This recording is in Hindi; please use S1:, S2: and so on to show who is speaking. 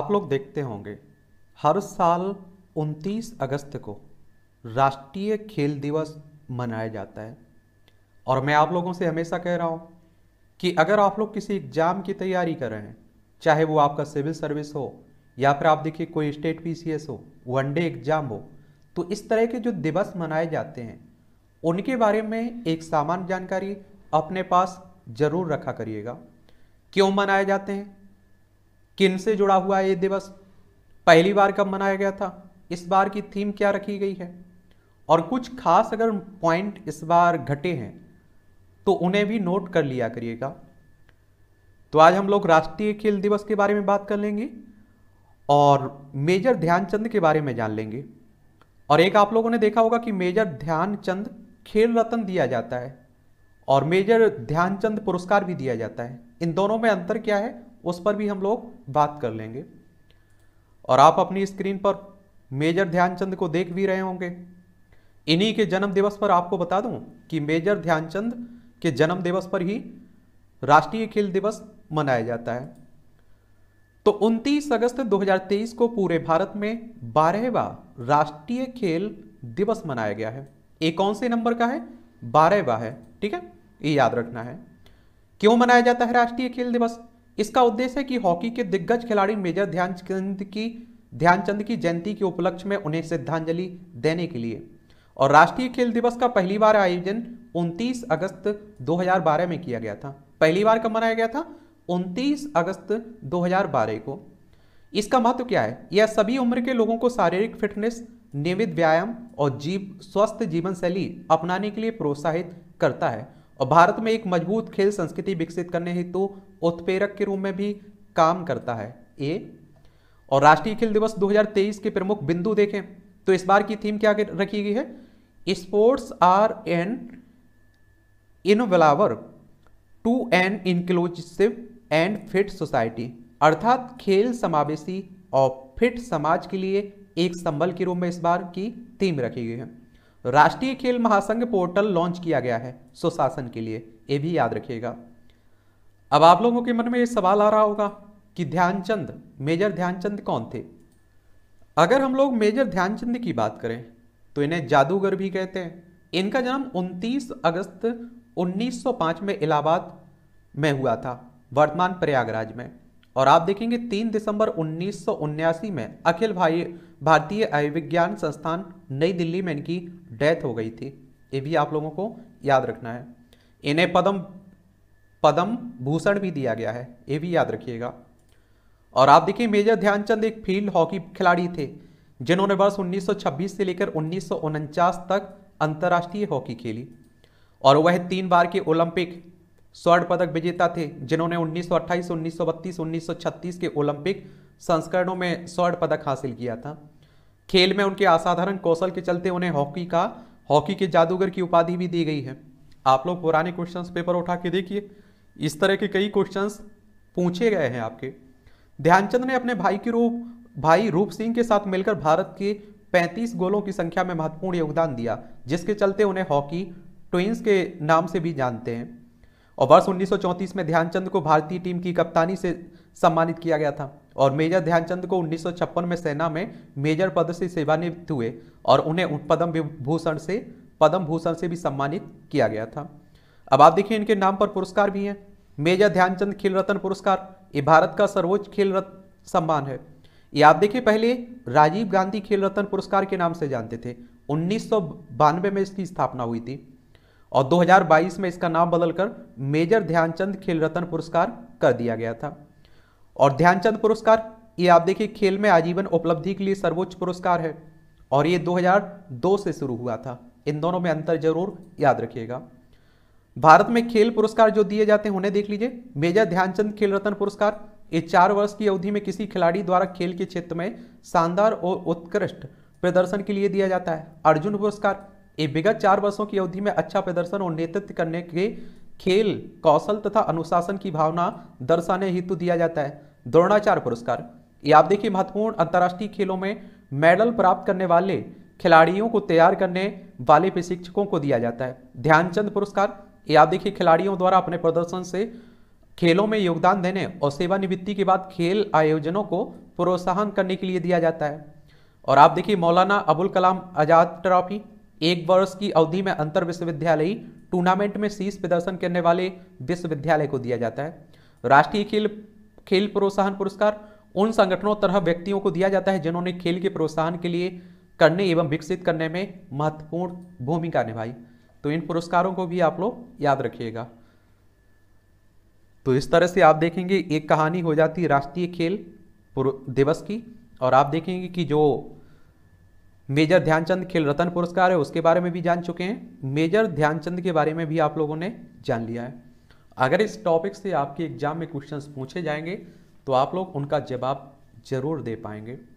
S1: आप लोग देखते होंगे हर साल 29 अगस्त को राष्ट्रीय खेल दिवस मनाया जाता है और मैं आप लोगों से हमेशा कह रहा हूँ कि अगर आप लोग किसी एग्ज़ाम की तैयारी कर रहे हैं चाहे वो आपका सिविल सर्विस हो या फिर आप देखिए कोई स्टेट पीसीएस हो वनडे एग्ज़ाम हो तो इस तरह के जो दिवस मनाए जाते हैं उनके बारे में एक सामान्य जानकारी अपने पास ज़रूर रखा करिएगा क्यों मनाए जाते हैं किन से जुड़ा हुआ है ये दिवस पहली बार कब मनाया गया था इस बार की थीम क्या रखी गई है और कुछ खास अगर पॉइंट इस बार घटे हैं तो उन्हें भी नोट कर लिया करिएगा तो आज हम लोग राष्ट्रीय खेल दिवस के बारे में बात कर लेंगे और मेजर ध्यानचंद के बारे में जान लेंगे और एक आप लोगों ने देखा होगा कि मेजर ध्यानचंद खेल रत्न दिया जाता है और मेजर ध्यानचंद पुरस्कार भी दिया जाता है इन दोनों में अंतर क्या है उस पर भी हम लोग बात कर लेंगे और आप अपनी स्क्रीन पर मेजर ध्यानचंद को देख भी रहे होंगे इन्हीं के जन्म दिवस पर आपको बता दूं कि मेजर ध्यानचंद के जन्म दिवस पर ही राष्ट्रीय खेल दिवस मनाया जाता है तो 29 अगस्त 2023 को पूरे भारत में बारहवा राष्ट्रीय खेल दिवस मनाया गया है ये कौन से नंबर का है बारहवा है ठीक है ये याद रखना है क्यों मनाया जाता है राष्ट्रीय खेल दिवस इसका उद्देश्य है कि हॉकी के दिग्गज खिलाड़ी मेजर ध्यानचंद की ध्यानचंद की जयंती के उपलक्ष्य में उन्हें श्रद्धांजलि देने के लिए और राष्ट्रीय खेल दिवस का पहली बार आयोजन 29 अगस्त 2012 में किया गया था पहली बार कब मनाया गया था 29 अगस्त 2012 को इसका महत्व क्या है यह सभी उम्र के लोगों को शारीरिक फिटनेस नियमित व्यायाम और जीव स्वस्थ जीवन शैली अपनाने के लिए प्रोत्साहित करता है और भारत में एक मजबूत खेल संस्कृति विकसित करने हेतु तो उत्प्रेरक के रूप में भी काम करता है ए और राष्ट्रीय खेल दिवस 2023 के प्रमुख बिंदु देखें तो इस बार की थीम क्या रखी गई है sports are an enabler to an inclusive and fit society अर्थात खेल समावेशी और फिट समाज के लिए एक संबल के रूप में इस बार की थीम रखी गई है राष्ट्रीय खेल महासंघ पोर्टल लॉन्च किया गया है सुशासन के लिए ये भी याद रखिएगा अब आप लोगों के मन में ये सवाल आ रहा होगा कि ध्यानचंद मेजर ध्यानचंद कौन थे अगर हम लोग मेजर ध्यानचंद की बात करें तो इन्हें जादूगर भी कहते हैं इनका जन्म 29 अगस्त 1905 में इलाहाबाद में हुआ था वर्तमान प्रयागराज में और आप देखेंगे 3 दिसंबर उन्नीस में अखिल भाई भारतीय आयुर्विज्ञान संस्थान नई दिल्ली में इनकी डेथ हो गई थी ये भी आप लोगों को याद रखना है इन्हें पदम पदम भूषण भी दिया गया है ये भी याद रखिएगा और आप देखिए मेजर ध्यानचंद एक फील्ड हॉकी खिलाड़ी थे जिन्होंने वर्ष 1926 से लेकर उन्नीस तक अंतर्राष्ट्रीय हॉकी खेली और वह तीन बार के ओलंपिक स्वर्ण पदक विजेता थे जिन्होंने 1928, 1932, 1936 के ओलंपिक संस्करणों में स्वर्ण पदक हासिल किया था खेल में उनके असाधारण कौशल के चलते उन्हें हॉकी का हॉकी के जादूगर की उपाधि भी दी गई है आप लोग पुराने क्वेश्चंस पेपर उठा के देखिए इस तरह के कई क्वेश्चंस पूछे गए हैं आपके ध्यानचंद ने अपने भाई के रूप भाई रूप सिंह के साथ मिलकर भारत के 35 गोलों की संख्या में महत्वपूर्ण योगदान दिया जिसके चलते उन्हें हॉकी ट्विंस के नाम से भी जानते हैं और वर्ष उन्नीस में ध्यानचंद को भारतीय टीम की कप्तानी से सम्मानित किया गया था और मेजर ध्यानचंद को उन्नीस में सेना में मेजर पद से सेवानिवृत्त हुए और उन्हें पद्म भूषण से पद्म भूषण से भी सम्मानित किया गया था अब आप देखिए इनके नाम पर पुरस्कार भी हैं मेजर ध्यानचंद खेल रत्न पुरस्कार ये भारत का सर्वोच्च खेल रत्न सम्मान है ये आप देखिए पहले राजीव गांधी खेल रत्न पुरस्कार के नाम से जानते थे उन्नीस में इसकी स्थापना हुई थी और 2022 में इसका नाम बदलकर मेजर ध्यानचंद खेल रत्न पुरस्कार कर दिया गया था और ध्यानचंद पुरस्कार ये आप देखिए खेल में आजीवन उपलब्धि के लिए सर्वोच्च पुरस्कार है और ये 2002 से शुरू हुआ था इन दोनों में अंतर जरूर याद रखिएगा भारत में खेल पुरस्कार जो दिए जाते हैं उन्हें देख लीजिए मेजर ध्यानचंद खेल रत्न पुरस्कार ये चार वर्ष की अवधि में किसी खिलाड़ी द्वारा खेल के क्षेत्र में शानदार और उत्कृष्ट प्रदर्शन के लिए दिया जाता है अर्जुन पुरस्कार ये विगत चार वर्षों की अवधि में अच्छा प्रदर्शन और नेतृत्व करने के खेल कौशल तथा अनुशासन की भावना दर्शाने हेतु दिया जाता है द्रोणाचार्य पुरस्कार ये आप देखिए महत्वपूर्ण अंतर्राष्ट्रीय खेलों में मेडल प्राप्त करने वाले खिलाड़ियों को तैयार करने वाले प्रशिक्षकों को दिया जाता है ध्यानचंद पुरस्कार ये आप देखिए खिलाड़ियों द्वारा अपने प्रदर्शन से खेलों में योगदान देने और सेवानिवृत्ति के बाद खेल आयोजनों को प्रोत्साहन करने के लिए दिया जाता है और आप देखिए मौलाना अबुल कलाम आज़ाद ट्रॉफी एक वर्ष की अवधि में अंतर विश्वविद्यालयी टूर्नामेंट में शीर्ष प्रदर्शन करने वाले विश्वविद्यालय को दिया जाता है राष्ट्रीय खेल खेल प्रोत्साहन पुरस्कार उन संगठनों तरह व्यक्तियों को दिया जाता है जिन्होंने खेल के प्रोत्साहन के लिए करने एवं विकसित करने में महत्वपूर्ण भूमिका निभाई तो इन पुरस्कारों को भी आप लोग याद रखिएगा तो इस तरह से आप देखेंगे एक कहानी हो जाती है राष्ट्रीय खेल दिवस की और आप देखेंगे कि जो मेजर ध्यानचंद खेल रत्न पुरस्कार है उसके बारे में भी जान चुके हैं मेजर ध्यानचंद के बारे में भी आप लोगों ने जान लिया है अगर इस टॉपिक से आपके एग्जाम में क्वेश्चंस पूछे जाएंगे तो आप लोग उनका जवाब जरूर दे पाएंगे